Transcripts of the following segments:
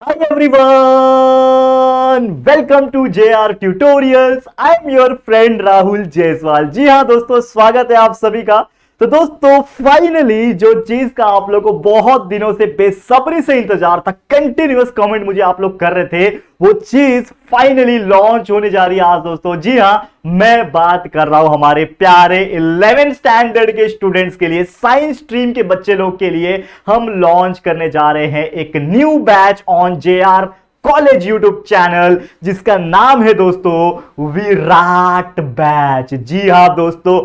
Hi everyone, welcome to JR Tutorials. I am your friend Rahul Jaiswal. जी हाँ दोस्तों स्वागत है आप सभी का तो दोस्तों फाइनली जो चीज का आप लोगों को बहुत दिनों से बेसब्री से इंतजार था कंटिन्यूस कमेंट मुझे आप लोग कर रहे थे वो चीज फाइनली लॉन्च होने जा रही है आज दोस्तों जी हाँ मैं बात कर रहा हूं हमारे प्यारे इलेवेंथ स्टैंडर्ड के स्टूडेंट्स के लिए साइंस स्ट्रीम के बच्चे लोग के लिए हम लॉन्च करने जा रहे हैं एक new batch on J R college YouTube channel जिसका नाम है दोस्तों विराट बैच जी हाँ दोस्तों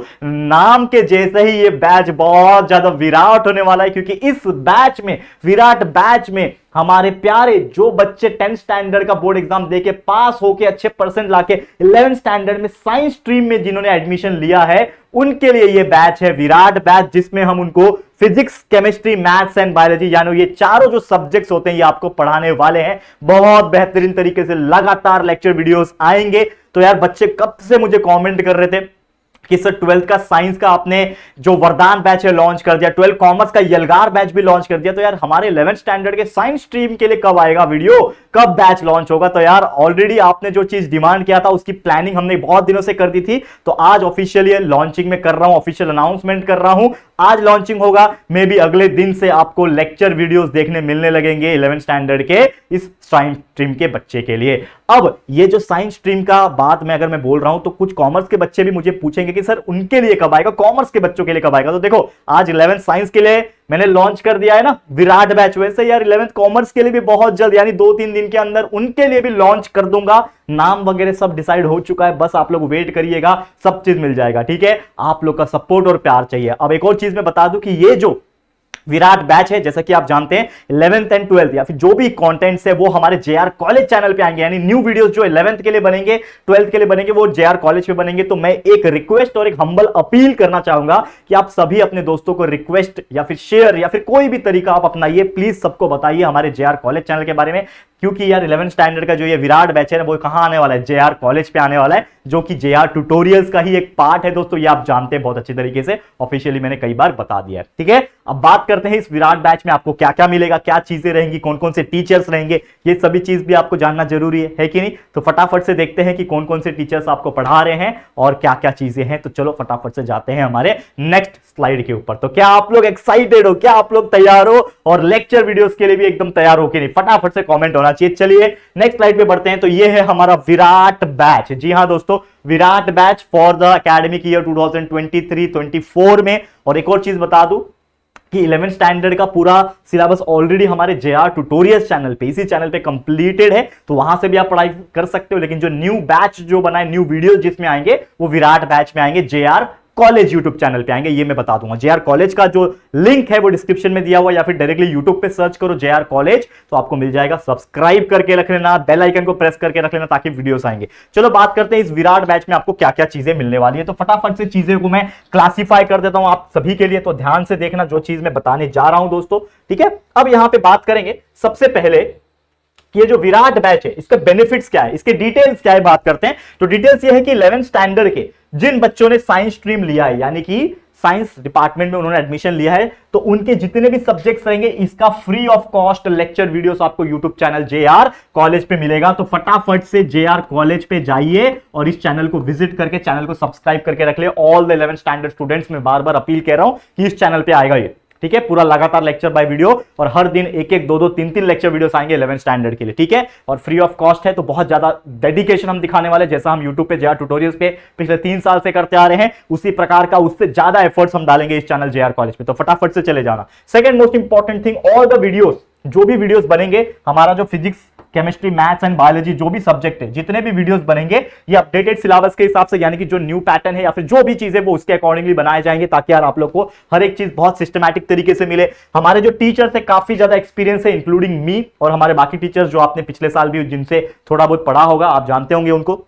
नाम के जैसे ही ये बैच बहुत ज्यादा विराट होने वाला है क्योंकि इस बैच में विराट बैच में हमारे प्यारे जो बच्चे टेंथ स्टैंडर्ड का बोर्ड एग्जाम देके पास होके अच्छे परसेंट लाके इलेवेंथ स्टैंडर्ड में साइंस स्ट्रीम में जिन्होंने एडमिशन लिया है उनके लिए ये बैच है विराट बैच जिसमें हम उनको physics chemistry maths and biology यानी ये चारों जो सब्जेक्ट्स होते हैं ये आपको पढ़ाने वाले हैं बहुत बेहतरीन तरीके से लगातार लेक्चर वीडियोज आएंगे तो यार बच्चे कब से मुझे कॉमेंट कर रहे थे कि सर ट्वेल्थ का साइंस का आपने जो वरदान बैच है लॉन्च कर दिया ट्वेल्थ कॉमर्स का यलगार बैच भी लॉन्च कर दिया तो यार हमारे इलेवन स्टैंडर्ड के साइंस स्ट्रीम के लिए कब आएगा वीडियो कब बैच लॉन्च होगा तो यार ऑलरेडी आपने जो चीज डिमांड किया था उसकी प्लानिंग हमने बहुत दिनों से कर दी थी तो आज ऑफिशियली लॉन्चिंग में कर रहा हूं ऑफिशियल अनाउंसमेंट कर रहा हूं आज लॉन्चिंग होगा मे बी अगले दिन से आपको लेक्चर वीडियोस देखने मिलने लगेंगे इलेवन स्टैंडर्ड के इस साइंस स्ट्रीम के बच्चे के लिए अब ये जो साइंस स्ट्रीम का बात मैं अगर मैं बोल रहा हूं तो कुछ कॉमर्स के बच्चे भी मुझे पूछेंगे लेकिन सर उनके लिए कब आएगा कॉमर्स के बच्चों के लिए कब आएगा तो देखो आज इलेवेंथ साइंस के लिए मैंने लॉन्च कर दिया है ना विराट बैच वैसे यार इलेवेंथ कॉमर्स के लिए भी बहुत जल्द यानी दो तीन दिन के अंदर उनके लिए भी लॉन्च कर दूंगा नाम वगैरह सब डिसाइड हो चुका है बस आप लोग वेट करिएगा सब चीज मिल जाएगा ठीक है आप लोग का सपोर्ट और प्यार चाहिए अब एक और चीज मैं बता दू कि ये जो विराट बैच है जैसा कि आप जानते हैं इलेवंथ एंड ट्वेल्थ या फिर जो भी कॉन्टेंट्स है वो हमारे जे कॉलेज चैनल पर आएंगे यानी न्यू वीडियो जो इलेवंथ के लिए बनेंगे ट्वेल्थ के लिए बनेंगे वो जे कॉलेज पे बनेंगे तो मैं एक रिक्वेस्ट और एक हम्बल अपील करना चाहूंगा कि आप सभी अपने दोस्तों को रिक्वेस्ट या फिर शेयर या फिर कोई भी तरीका आप अपनाइए प्लीज सबको बताइए हमारे जे कॉलेज चैनल के बारे में क्योंकि यार इलेवन स्टैंडर्ड का जो ये विराट बैच है ना वो कहाँ आने वाला है जे कॉलेज पे आने वाला है जो कि जे ट्यूटोरियल्स का ही एक पार्ट है दोस्तों ये आप जानते हैं बहुत अच्छे तरीके से ऑफिशियली मैंने कई बार बता दिया है ठीक है अब बात करते हैं इस विराट बैच में आपको क्या क्या मिलेगा क्या चीजें रहेंगी कौन कौन से टीचर्स रहेंगे ये सभी चीज भी आपको जानना जरूरी है, है कि नहीं तो फटाफट से देखते हैं कि कौन कौन से टीचर्स आपको पढ़ा रहे हैं और क्या क्या चीजें हैं तो चलो फटाफट से जाते हैं हमारे नेक्स्ट स्लाइड के ऊपर तो क्या आप लोग एक्साइटेड हो क्या आप लोग तैयार हो और लेक्चर वीडियोस के लिए भी एकदम तैयार हो कि नहीं फटाफट से कॉमेंट होना चाहिए चलिए नेक्स्ट स्लाइड पे बढ़ते हैं तो ये है हमारा विराट बैच जी हाँ दोस्तों Virat batch for the academic year 2023-24 में और एक और चीज बता दू कि इलेवेंथ स्टैंडर्ड का पूरा सिलेबस ऑलरेडी हमारे जे आर ट्यूटोरियल चैनल पे इसी चैनल पे कंप्लीटेड है तो वहां से भी आप पढ़ाई कर सकते हो लेकिन जो न्यू बैच जो बनाए न्यू वीडियो जिसमें आएंगे वो विराट बैच में आएंगे J R college YouTube channel पे आएंगे ये मैं बता दूंगा जेआर कॉलेज का जो लिंक है वो डिस्क्रिप्शन में दिया हुआ या फिर डायरेक्टली यूट्यूब पे सर्च करो जेआर कॉलेज तो आपको मिल जाएगा सब्सक्राइब करके रख लेना बेल आइकन को प्रेस करके रख लेना ताकि वीडियोस आएंगे चलो बात करते हैं इस विराट मैच में आपको क्या क्या चीजें मिलने वाली है तो फटाफट से चीजें को मैं क्लासीफाई कर देता हूं आप सभी के लिए तो ध्यान से देखना जो चीज मैं बताने जा रहा हूं दोस्तों ठीक है अब यहां पर बात करेंगे सबसे पहले कि ये जो विराट बैच है इसका बेनिफिट्स क्या है इसके डिटेल्स क्या है बात करते हैं तो डिटेल्स ये है कि इलेवन स्टैंडर्ड के जिन बच्चों ने साइंस स्ट्रीम लिया है यानी कि साइंस डिपार्टमेंट में उन्होंने एडमिशन लिया है तो उनके जितने भी सब्जेक्ट्स रहेंगे इसका free of cost lecture videos आपको यूट्यूब चैनल जे कॉलेज पे मिलेगा तो फटाफट से जे कॉलेज पे जाइए और इस चैनल को विजिट करके चैनल को सब्सक्राइब करके रख ले all the eleven standard students में बार बार अपील कह रहा हूं कि इस चैनल पर आएगा ये ठीक है पूरा लगातार लेक्चर बाय वीडियो और हर दिन एक एक दो दो तीन तीन लेक्चर वीडियो आएंगे इलेवन स्टैंडर्ड के लिए ठीक है और फ्री ऑफ कॉस्ट है तो बहुत ज्यादा डेडिकेशन हम दिखाने वाले जैसा हम यूट्यूब पे जेआर टूटोरियल पे पिछले तीन साल से करते आ रहे हैं उसी प्रकार का उससे ज्यादा एफर्ट्स हम डालेंगे इस चैनल जेआर कॉलेज पे तो फटाफट से चले जाना second most important thing all the videos जो भी वीडियोस बनेंगे हमारा जो physics chemistry maths and biology जो भी सब्जेक्ट है जितने भी वीडियोस बनेंगे ये अपडेटेड सिलेबस के हिसाब से यानी कि जो न्यू पैटर्न है या फिर जो भी चीज है वो उसके अकॉर्डिंगली बनाए जाएंगे ताकि यार आप लोग को हर एक चीज बहुत सिस्टमैटिक तरीके से मिले हमारे जो टीचर्स है काफी ज्यादा एक्सपीरियंस है इंक्लूडिंग मी और हमारे बाकी टीचर्स जो आपने पिछले साल भी जिनसे थोड़ा बहुत पढ़ा होगा आप जानते होंगे उनको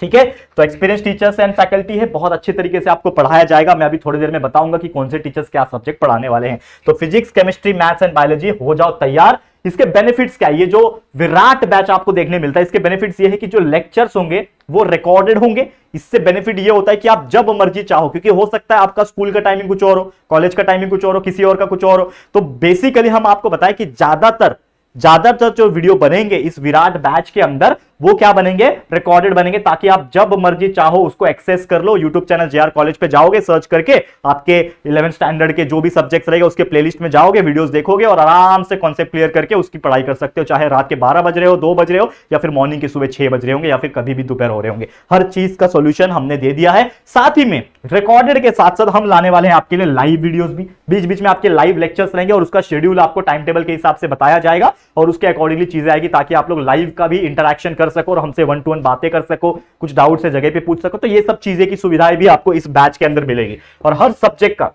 ठीक है तो एक्सपीरियंस टीचर्स एंड फैकल्टी है बहुत अच्छे तरीके से आपको पढ़ाया जाएगा मैं अभी थोड़ी देर में बताऊंगा कि कौन से टीचर्स क्या सब्जेक्ट पढ़ाने वाले हैं तो physics chemistry maths and biology हो जाओ तैयार इसके बेनिफिट्स क्या ये जो विराट बैच आपको देखने मिलता है इसके बेनिफिट्स ये है कि जो लेक्चर्स होंगे वो रिकॉर्डेड होंगे इससे बेनिफिट ये होता है कि आप जब मर्जी चाहो क्योंकि हो सकता है आपका स्कूल का टाइमिंग कुछ और हो कॉलेज का टाइमिंग कुछ और हो किसी और का कुछ और हो तो बेसिकली हम आपको बताएं कि ज्यादातर ज्यादातर जो वीडियो बनेंगे इस विराट बैच के अंदर वो क्या बनेंगे रिकॉर्डेड बनेंगे ताकि आप जब मर्जी चाहो उसको एक्सेस कर लो यूट्यूब चैनल जे कॉलेज पे जाओगे सर्च करके आपके इलेवन स्टैंडर्ड के जो भी सब्जेक्ट्स रहेगा उसके प्लेलिस्ट में जाओगे वीडियोस देखोगे और आराम से कॉन्सेप्ट क्लियर करके उसकी पढ़ाई कर सकते हो चाहे रात के बारह बज रहे हो दो बज रहे हो या फिर मॉर्निंग के सुबह छह बज रहे होंगे या फिर कभी भी दोपहर हो रहे होंगे हर चीज का सोल्यूशन हमने दे दिया है साथ ही में रिकॉर्डेड के साथ साथ हम लाने वाले हैं आपके लिए लाइव वीडियो भी बीच बीच में आपके लाइव लेक्चर्स रहेंगे और उसका शेड्यूल आपको टाइम टेबल के हिसाब से बताया जाएगा और उसके अकॉर्डिंगली चीजें आएगी ताकि आप लोग लाइव का भी इंटरेक्शन कर कर सको और हमसे वन टू वन बातें कर सको कुछ डाउट से जगह पे पूछ सको तो ये सब चीजें की सुविधाएं भी आपको इस बैच के अंदर मिलेगी और हर सब्जेक्ट का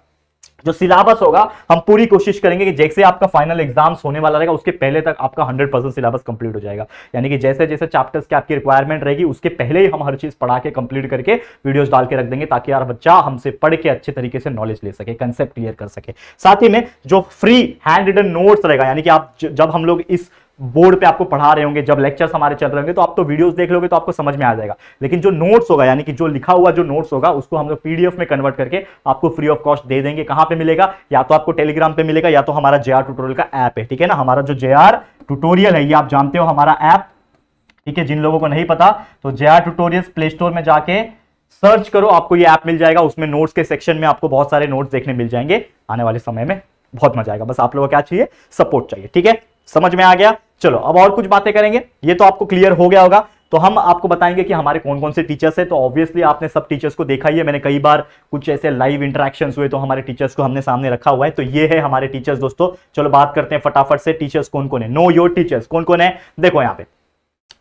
जो सिलेबस होगा हम पूरी कोशिश करेंगे कि जैसे आपका फाइनल एग्जाम्स होने वाला रहेगा उसके पहले तक आपका 100 परसेंट सिलेबस कंप्लीट हो जाएगा यानी कि जैसे जैसे चैप्टर्स की आपकी रिक्वायरमेंट रहेगी उसके पहले ही हम हर चीज पढ़ा के कंप्लीट करके वीडियोस डाल के रख देंगे ताकि यार बच्चा हमसे पढ़ के अच्छे तरीके से नॉलेज ले सके कंसेप्ट क्लियर कर सके साथ ही में जो फ्री हैंड रिटन नोट्स रहेगा यानी कि आप जब हम लोग इस बोर्ड पे आपको पढ़ा रहे होंगे जब लेक्चर्स हमारे चल रहे होंगे तो आप तो वीडियोस देख लोगे तो आपको समझ में आ जाएगा लेकिन जो नोट्स होगा यानी कि जो लिखा हुआ जो नोट्स होगा उसको हम लोग पीडीएफ में कन्वर्ट करके आपको फ्री ऑफ कॉस्ट दे देंगे कहां पे मिलेगा या तो आपको टेलीग्राम पे मिलेगा या तो हमारा जे ट्यूटोरियल का ऐप है ठीक है ना हमारा जो जे ट्यूटोरियल है ये आप जानते हो हमारा ऐप ठीक है जिन लोगों को नहीं पता तो जे ट्यूटोरियल प्ले स्टोर में जाके सर्च करो आपको ये ऐप मिल जाएगा उसमें नोट्स के सेक्शन में आपको बहुत सारे नोट्स देखने मिल जाएंगे आने वाले समय में बहुत मजा आएगा बस आप लोगों को क्या चाहिए सपोर्ट चाहिए ठीक है समझ में आ गया चलो अब और कुछ बातें करेंगे ये तो आपको क्लियर हो गया होगा तो हम आपको बताएंगे कि हमारे कौन कौन से टीचर्स हैं तो ऑब्वियसली आपने सब टीचर्स को देखा ही है मैंने कई बार कुछ ऐसे लाइव इंटरेक्शन हुए तो हमारे टीचर्स को हमने सामने रखा हुआ है तो ये है हमारे टीचर्स दोस्तों चलो बात करते हैं फटाफट से टीचर्स कौन कौन है नो योर टीचर्स कौन कौन है देखो यहाँ पे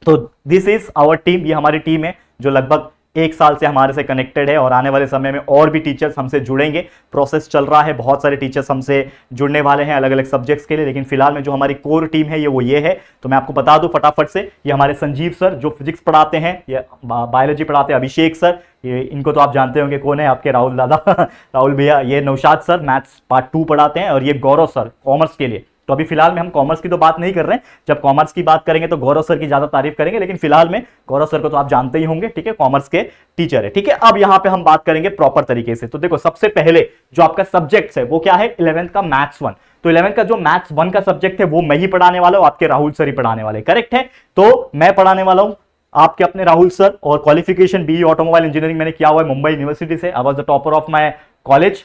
तो दिस इज आवर टीम ये हमारी टीम है जो लगभग एक साल से हमारे से कनेक्टेड है और आने वाले समय में और भी टीचर्स हमसे जुड़ेंगे प्रोसेस चल रहा है बहुत सारे टीचर्स हमसे जुड़ने वाले हैं अलग अलग सब्जेक्ट्स के लिए लेकिन फिलहाल में जो हमारी कोर टीम है ये वो ये है तो मैं आपको बता दूं फटाफट से ये हमारे संजीव सर जो फिजिक्स पढ़ाते हैं ये बायोलॉजी पढ़ाते हैं अभिषेक सर ये इनको तो आप जानते होंगे कौन है आपके राहुल दादा राहुल भैया ये Naushad sir maths part two पढ़ाते हैं और ये गौरव सर कॉमर्स के लिए तो अभी फिलहाल में हम कॉमर्स की तो बात नहीं कर रहे हैं जब कॉमर्स की बात करेंगे तो गौरव सर की ज़्यादा तारीफ करेंगे लेकिन फिलहाल में गौरव सर को तो आप जानते ही होंगे ठीक है कॉमर्स के टीचर है ठीक है अब यहाँ पे हम बात करेंगे प्रॉपर तरीके से तो देखो सबसे पहले जो आपका सब्जेक्ट है वो क्या है इलेवंथ का मैथ्स वन तो इलेवन का जो मैथ्स वन का सब्जेक्ट है वो मैं ही पढ़ाने वाला हूँ आपके राहुल सर ही पढ़ाने वाले करेक्ट है तो मैं पढ़ाने वाला हूँ आपके अपने राहुल सर और क्वालिफिकेशन बी ऑटोमोबाइल इंजीनियरिंग मैंने किया हुआ है मुंबई यूनिवर्सिटी से I was the topper of my college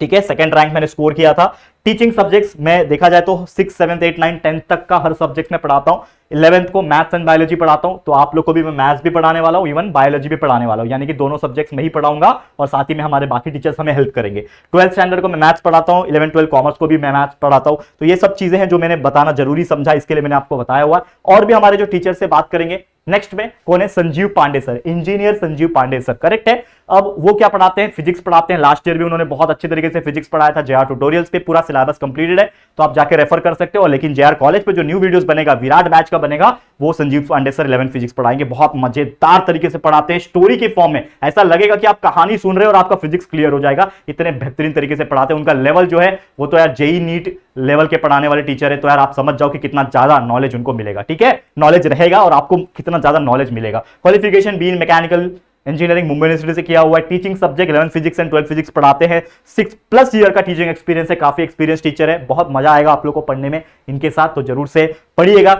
ठीक है सेकंड रैंक मैंने स्कोर किया था टीचिंग सब्जेक्ट्स में देखा जाए तो six seventh eight nine tenth तक का हर सब्जेक्ट में पढ़ाता हूँ इलेवंथ को मैथ्स एंड बायोलॉजी पढ़ाता हूँ तो आप लोग को भी मैं मैथ्स भी पढ़ाने वाला हूँ इवन बायोलॉजी भी पढ़ाने वाला हूँ यानी कि दोनों सब्जेक्ट्स में ही पढ़ाऊंगा और साथ ही में हमारे बाकी टीचर्स हमें हेल्प करेंगे ट्वेल्थ स्टैंडर्ड को मैं मैथ्स पढ़ाता हूँ इलेवन ट्वेल्थ कॉमर्स को भी मैं मैथ्स पढ़ाता हूँ तो ये सब चीज़ें हैं जो मैंने बताना जरूरी समझा इसके लिए मैंने आपको बताया हुआ और भी हमारे जो टीचर से बात करेंगे नेक्स्ट में कौन है Sanjeev Pandey sir engineer Sanjeev Pandey sir correct है अब वो क्या पढ़ाते हैं फिजिक्स पढ़ाते हैं लास्ट ईयर भी उन्होंने बहुत अच्छे तरीके से फिजिक्स पढ़ाया था जेआर ट्यूटोरियल्स पे पूरा सिलेबस कंप्लीटेड है तो आप जाके रेफर कर सकते हो लेकिन जेआर कॉलेज पे जो न्यू वीडियोस बनेगा विराट बैच का बनेगा वो Sanjeev Pandey sir eleven physics पढ़ाएंगे बहुत मजेदार तरीके से पढ़ाते हैं स्टोरी के फॉर्म में ऐसा लगेगा कि आप कहानी सुन रहे हो और आपका फिजिक्स क्लियर हो जाएगा इतने बेहतरीन तरीके से पढ़ाते हैं उनका लेवल जो है वो तो यार जेई नीट लेवल के पढ़ाने वाले टीचर है तो यार आप समझ जाओ कि कितना ज्यादा नॉलेज उनको मिलेगा ठीक है नॉलेज रहेगा और आपको कितना ज्यादा नॉलेज मिलेगा qualification B in mechanical engineering Mumbai university से किया हुआ है teaching subject eleven physics and twelfth physics पढ़ाते हैं सिक्स प्लस ईयर का टीचिंग एक्सपीरियंस है काफी एक्सपीरियंस टीचर है बहुत मजा आएगा आप लोगों को पढ़ने में इनके साथ तो जरूर से पढ़िएगा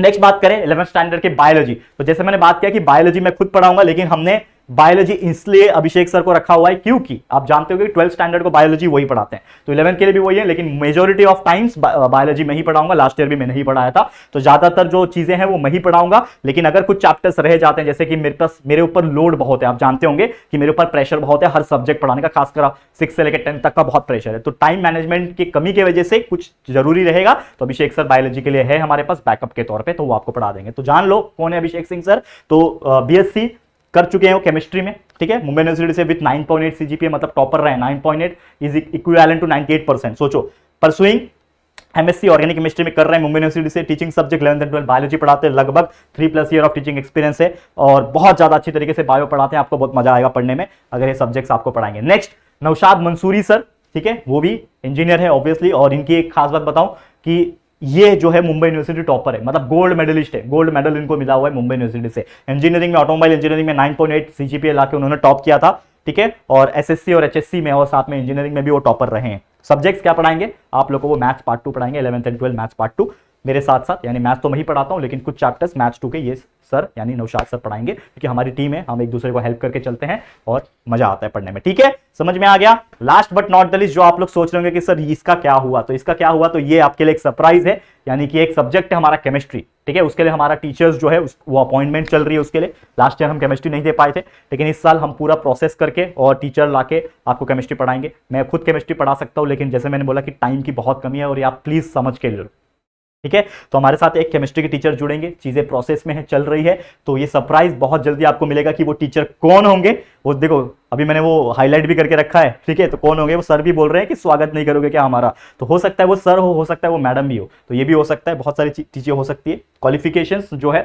नेक्स्ट बात करें इलेवन स्टैंडर्ड की बायोलॉजी तो जैसे मैंने बात किया कि बायोलॉजी मैं खुद पढ़ाऊंगा लेकिन हमने बायोलॉजी इसलिए अभिषेक सर को रखा हुआ है क्योंकि आप जानते हो कि ट्वेल्थ स्टैंडर्ड को बायोलॉजी वही पढ़ाते हैं तो इलेवन के लिए भी वही है लेकिन मेजोरिटी ऑफ टाइम्स बायोलॉजी में ही पढ़ाऊंगा लास्ट ईयर भी मैं नहीं पढ़ाया था तो ज्यादातर जो चीजें हैं वो मैं ही पढ़ाऊंगा लेकिन अगर कुछ चैप्टर्स रह जाते हैं जैसे कि मेरे पास मेरे ऊपर लोड बहुत है आप जानते होंगे कि मेरे ऊपर प्रेशर बहुत है हर सब्जेक्ट पढ़ाने का खासकर सिक्स से लेकर टेंथ तक का बहुत प्रेशर है तो टाइम मैनेजमेंट की कमी की वजह से कुछ जरूरी रहेगा तो अभिषेक सर बायोलॉजी के लिए है हमारे पास बैकअप के तौर पर तो वो आपको पढ़ा देंगे तो जान लो कौन है अभिषेक सिंह सर तो बी कर चुके हैं वो केमिस्ट्री में ठीक है मुंबई यूनिवर्सिटी से विथ 9.8 पॉइंट मतलब टॉपर रहे 9.8 point is equal to 98 percent सोचो परसुइंग एमएससी ऑर्गेनिक केमिस्ट्री में कर रहे हैं मुंबई यूनिवर्सिटी से teaching subject eleventh and twelfth biology पढ़ाते हैं लगभग three plus year of teaching experience है और बहुत ज्यादा अच्छी तरीके से बायो पढ़ाते हैं आपको बहुत मजा आएगा पढ़ने में अगर ये सब्जेक्ट्स आपको पढ़ाएंगे नेक्स्ट नौशाद मंसूरी सर ठीक है वो भी इंजीनियर है ऑब्वियसली और इनकी एक खास बात बताऊं कि ये जो है मुंबई यूनिवर्सिटी टॉपर है मतलब गोल्ड मेडलिस्ट है गोल्ड मेडल इनको मिला हुआ है मुंबई यूनिवर्सिटी से इंजीनियरिंग में ऑटोमोबाइल इंजीनियरिंग में 9.8 पॉइंट सीजीपीए लाके उन्होंने टॉप किया था ठीक है और एसएससी और एचएससी में और साथ में इंजीनियरिंग में भी वो टॉपर रहे हैं सब्जेक्ट्स क्या पढ़ाएंगे आप लोग को मैथ्स पार्ट टू पढ़ाएंगे eleventh and twelfth maths part two मेरे साथ साथ यानी मैथ्स तो मैं ही पढ़ाता हूँ लेकिन कुछ चैप्टर्स मैथ्स टू के ये सर यानी नौशाद सर पढ़ाएंगे क्योंकि हमारी टीम है हम एक दूसरे को हेल्प करके चलते हैं और मजा आता है पढ़ने में ठीक है समझ में आ गया last but not the least जो आप लोग सोच रहे होंगे कि सर इसका क्या हुआ तो इसका क्या हुआ तो ये आपके लिए एक सरप्राइज है यानी कि एक सब्जेक्ट है हमारा केमिस्ट्री ठीक है उसके लिए हमारा टीचर्स जो है वो अपॉइंटमेंट चल रही है उसके लिए लास्ट ईयर हम केमिस्ट्री नहीं दे पाए थे लेकिन इस साल हम पूरा प्रोसेस करके और टीचर लाके आपको केमिस्ट्री पढ़ाएंगे मैं खुद केमिस्ट्री पढ़ा सकता हूँ लेकिन जैसे मैंने बोला कि टाइम की बहुत कमी है और ये आप प्लीज़ समझ के लो ठीक है तो हमारे साथ एक केमिस्ट्री के टीचर जुड़ेंगे चीजें प्रोसेस में है चल रही है तो ये सरप्राइज बहुत जल्दी आपको मिलेगा कि वो टीचर कौन होंगे वो देखो अभी मैंने वो हाईलाइट भी करके रखा है ठीक है तो कौन होंगे वो सर भी बोल रहे हैं कि स्वागत नहीं करोगे क्या हमारा तो हो सकता है वो सर हो हो सकता है वो मैडम भी हो तो ये भी हो सकता है बहुत सारी चीजें हो सकती है क्वालिफिकेशन जो है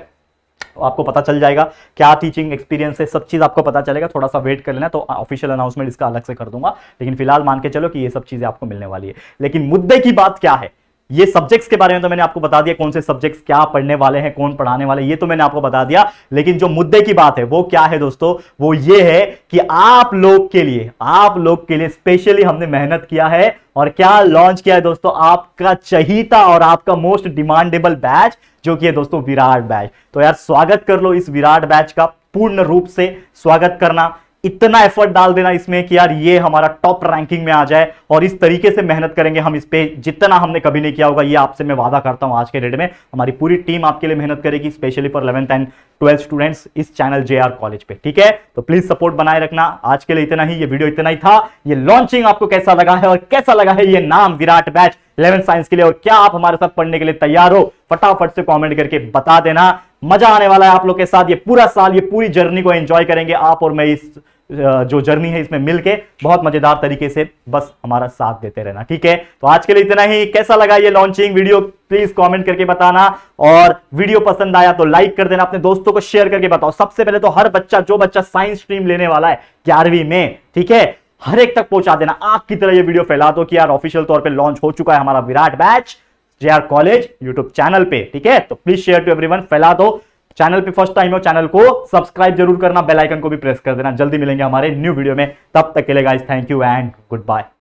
तो आपको पता चल जाएगा क्या टीचिंग एक्सपीरियंस है सब चीज़ आपको पता चलेगा थोड़ा सा वेट कर लेना तो ऑफिशियल अनाउंसमेंट इसका अलग से कर दूंगा लेकिन फिलहाल मान के चलो कि ये सब चीज़ें आपको मिलने वाली है लेकिन मुद्दे की बात क्या है ये सब्जेक्ट्स के बारे में तो मैंने आपको बता दिया कौन से सब्जेक्ट्स क्या पढ़ने वाले हैं कौन पढ़ाने वाले ये तो मैंने आपको बता दिया लेकिन जो मुद्दे की बात है वो क्या है दोस्तों वो ये है कि आप लोग के लिए आप लोग के लिए स्पेशली हमने मेहनत किया है और क्या लॉन्च किया है दोस्तों आपका चहिता और आपका मोस्ट डिमांडेबल बैच जो कि है दोस्तों विराट बैच तो यार स्वागत कर लो इस विराट बैच का पूर्ण रूप से स्वागत करना इतना एफर्ट डाल देना इसमें कि यार ये हमारा टॉप रैंकिंग में आ जाए और इस तरीके से मेहनत करेंगे हम इस पर जितना हमने कभी नहीं किया होगा ये आपसे मैं वादा करता हूँ आज के डेट में हमारी पूरी टीम आपके लिए मेहनत करेगी specially for eleventh and twelfth students इस चैनल जे कॉलेज पे ठीक है तो प्लीज सपोर्ट बनाए रखना आज के लिए इतना ही ये वीडियो इतना ही था ये लॉन्चिंग आपको कैसा लगा है और कैसा लगा है ये नाम विराट बैच इलेवन साइंस के लिए और क्या आप हमारे साथ पढ़ने के लिए तैयार हो फटाफट से कमेंट करके बता देना मजा आने वाला है आप लोग के साथ ये पूरा साल ये पूरी जर्नी को एंजॉय करेंगे आप और मैं इस जो जर्नी है इसमें मिलके बहुत मजेदार तरीके से बस हमारा साथ देते रहना ठीक है तो आज के लिए इतना ही कैसा लगा ये लॉन्चिंग वीडियो प्लीज कमेंट करके बताना और वीडियो पसंद आया तो लाइक कर देना अपने दोस्तों को शेयर करके बताओ सबसे पहले तो हर बच्चा जो बच्चा साइंस स्ट्रीम लेने वाला है ग्यारहवीं में ठीक है हर एक तक पहुंचा देना आग की तरह यह वीडियो फैला दो कि यार ऑफिशियल तौर पर लॉन्च हो चुका है हमारा Virat batch J college YouTube channel पे ठीक है तो प्लीज शेयर टू एवरी फैला दो चैनल पे फर्स्ट टाइम हो चैनल को सब्सक्राइब जरूर करना बेल आइकन को भी प्रेस कर देना जल्दी मिलेंगे हमारे न्यू वीडियो में तब तक के लिए guys thank you and good bye